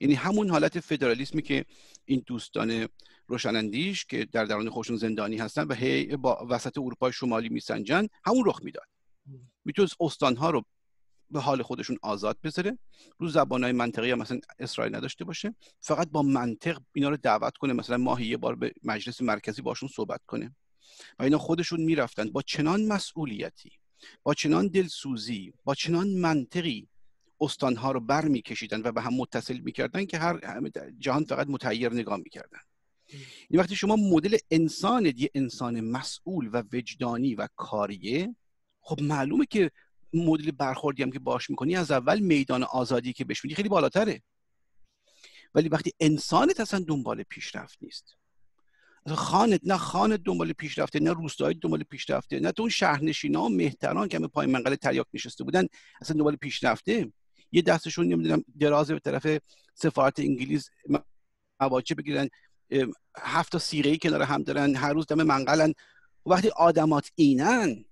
Speaker 2: یعنی همون حالت فدرالیسمی که این دوستان روشنندیش که در درون خودشون زندانی هستن و هی با وسط اروپای شمالی میسنجن همون رخ میداد میتونست استانها رو به حال خودشون آزاد بذاره رو زبانهای منطقی یا مثلا اسرائیل نداشته باشه فقط با منطق اینا رو دعوت کنه مثلا ماهی یه بار به مجلس مرکزی باشون صحبت کنه و اینا خودشون میرفتن با چنان مسئولیتی با چنان دلسوزی با چنان منطقی استانها رو بر و به هم متصل میکردن که هر جهان فقط متعیر نگاه میکردن این یعنی وقتی شما مدل انسان یه انسان مسئول و وجدانی و کاریه خب معلومه که مدل برخوردی هم که باش میکنی از اول میدان آزادی که بهش خیلی بالاتره ولی وقتی انسانت اصلا دنبال پیشرفت نیست خانت نه خانت دنبال پیشرفته نه روستایی دنبال پیشرفته نه تو اون شهرنشینا مهتران که همه پای منقل تریاک نشسته بودن اصلا دنبال پیشرفته یه دستشون نمیدونم درازه به طرف سفارت انگلیس مواجه بگیرن هفت تا ای کنار هم دارن هر روز دم منقلن وقتی آدمات اینن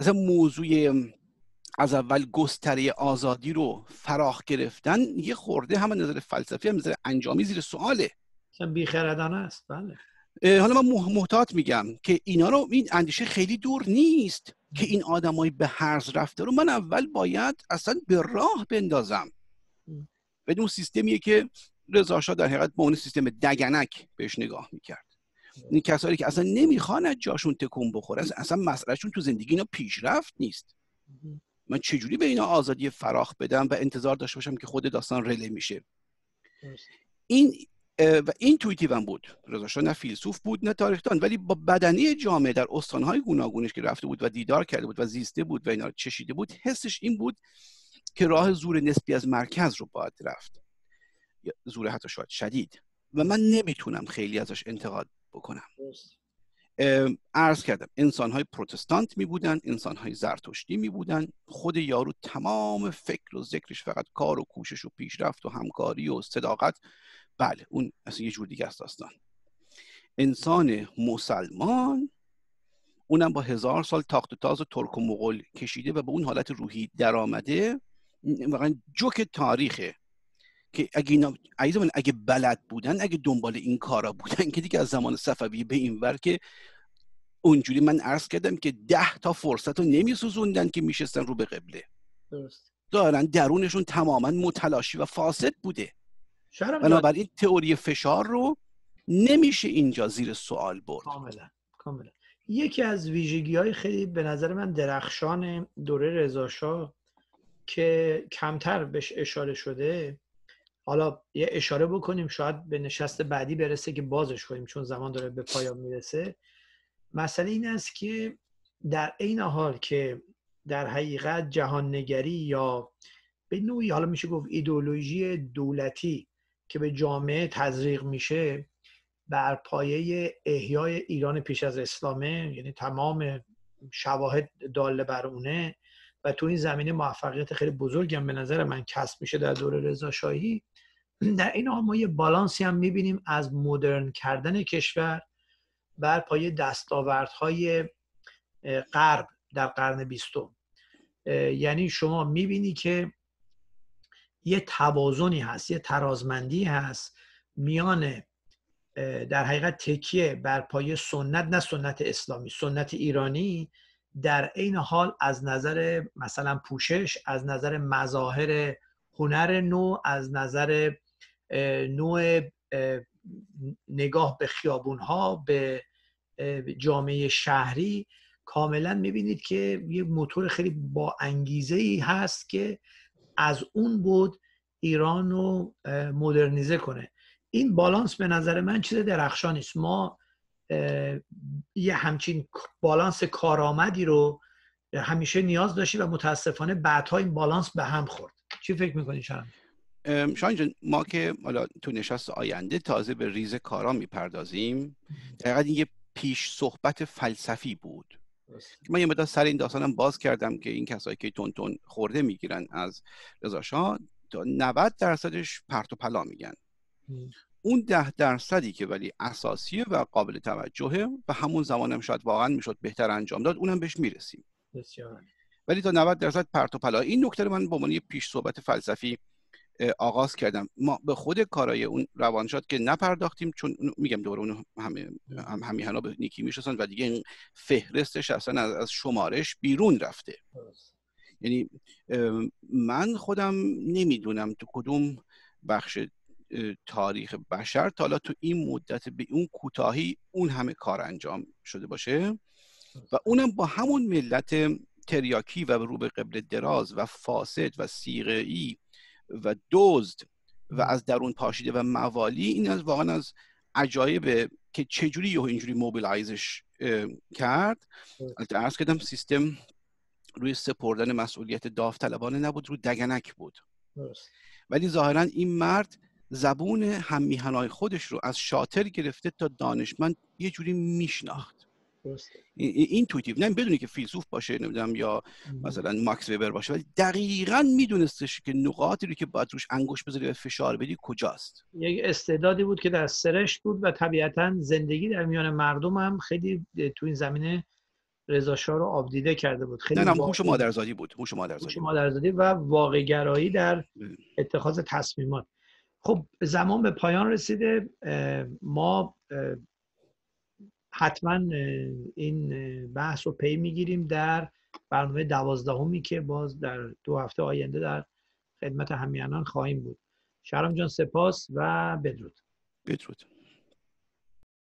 Speaker 2: اصلا موضوع از اول گستره آزادی رو فراخ گرفتن یه خورده هم نظر فلسفی هم نظر انجامی زیر سواله بیخردانه است بله حالا من محتاط میگم که اینا رو این اندیشه خیلی دور نیست که این آدمای به هرز رفته رو من اول باید اصلا به راه بندازم به اون سیستمیه که رضا شاه در حقیقت با اون سیستم دگنک بهش نگاه میکرد این کسایی که اصلا نمیخوان از جاشون تکون بخوره اصلا مسئلهشون تو زندگی اینا پیشرفت نیست من چجوری به اینا آزادی فراخ بدم و انتظار داشته باشم که خود داستان رله میشه این و اینتویتیو هم بود رضا نه فیلسوف بود نه تاریخدان ولی با بدنی جامعه در استانهای گوناگونش که رفته بود و دیدار کرده بود و زیسته بود و اینا چشیده بود حسش این بود که راه زور نسبی از مرکز رو باید رفت زور حتی شاید شدید و من نمیتونم خیلی ازش انتقاد بکنم عرض کردم انسان های پروتستانت می بودن انسان های زرتشتی می بودن خود یارو تمام فکر و ذکرش فقط کار و کوشش و پیشرفت و همکاری و صداقت بله اون اصلا یه جور دیگه است داستان انسان مسلمان اونم با هزار سال تاخت و تاز و ترک و مغول کشیده و به اون حالت روحی درآمده واقعا جوک تاریخه که اگه اینا من اگه بلد بودن اگه دنبال این کارا بودن که دیگه از زمان صفوی به این ور که اونجوری من عرض کردم که ده تا فرصت رو نمیسوزوندن که میشستن رو به قبله درست دارن درونشون تماما متلاشی و فاسد بوده بنابراین تئوری فشار رو نمیشه اینجا زیر سوال برد کاملا
Speaker 1: کاملا یکی از ویژگی های خیلی به نظر من درخشان دوره رضاشاه که کمتر بهش اشاره شده حالا یه اشاره بکنیم شاید به نشست بعدی برسه که بازش کنیم چون زمان داره به پایان میرسه مسئله این است که در عین حال که در حقیقت جهان یا به نوعی حالا میشه گفت ایدولوژی دولتی که به جامعه تزریق میشه بر پایه احیای ایران پیش از اسلامه یعنی تمام شواهد داله بر اونه و تو این زمینه موفقیت خیلی بزرگی هم به نظر من کسب میشه در دوره رضا شاهی در این حال ما یه بالانسی هم میبینیم از مدرن کردن کشور بر پای دستاوردهای غرب در قرن بیستم یعنی شما میبینی که یه توازنی هست یه ترازمندی هست میان در حقیقت تکیه بر پای سنت نه سنت اسلامی سنت ایرانی در عین حال از نظر مثلا پوشش از نظر مظاهر هنر نو از نظر نوع نگاه به خیابون ها به جامعه شهری کاملا میبینید که یه موتور خیلی با انگیزه ای هست که از اون بود ایران رو مدرنیزه کنه این بالانس به نظر من چیز درخشانی است ما یه همچین بالانس کارآمدی رو همیشه نیاز داشتیم و متاسفانه بعدها این بالانس به هم خورد چی فکر میکنی شما؟
Speaker 2: شاید ما که حالا تو نشست آینده تازه به ریز کارا میپردازیم در این یه پیش صحبت فلسفی بود من یه مدت سر این داستانم باز کردم که این کسایی که تون تون خورده میگیرن از رضا تا 90 درصدش پرت و پلا میگن اون ده درصدی که ولی اساسیه و قابل توجهه و همون زمانم شاید واقعا میشد بهتر انجام داد اونم بهش میرسیم بسیار ولی تا 90 درصد پرت و پلا این نکته من به عنوان یه پیش صحبت فلسفی آغاز کردم ما به خود کارای اون روانشاد که نپرداختیم چون میگم دوباره اون همه هم همیهنا به نیکی میشناسن و دیگه این فهرستش اصلا از, شمارش بیرون رفته یعنی من خودم نمیدونم تو کدوم بخش تاریخ بشر تا حالا تو این مدت به اون کوتاهی اون همه کار انجام شده باشه و اونم با همون ملت تریاکی و رو به قبل دراز و فاسد و سیغه ای و دزد و از درون پاشیده و موالی این از واقعا از عجایبه که چجوری یه اینجوری موبیلایزش کرد البته کردم سیستم روی سپردن مسئولیت داوطلبانه نبود رو دگنک بود ولی ظاهرا این مرد زبون هم خودش رو از شاطر گرفته تا دانشمند یه جوری میشناخت اینتویتیو نه بدونی که فیلسوف باشه نمیدونم یا مثلا ماکس وبر باشه ولی دقیقا میدونستش که نقاطی رو که باید روش انگوش بذاری و فشار بدی کجاست
Speaker 1: یک استعدادی بود که در سرش بود و طبیعتا زندگی در میان مردم هم خیلی تو این زمینه رضا رو آبدیده کرده بود خیلی نه نه
Speaker 2: مادرزادی بود هوش مادرزادی
Speaker 1: مادرزادی و واقعگرایی در اتخاذ تصمیمات خب زمان به پایان رسیده ما حتما این بحث رو پی میگیریم در برنامه دوازدهمی که باز در دو هفته آینده در خدمت همیانان خواهیم بود شرم جان سپاس و بدرود بدرود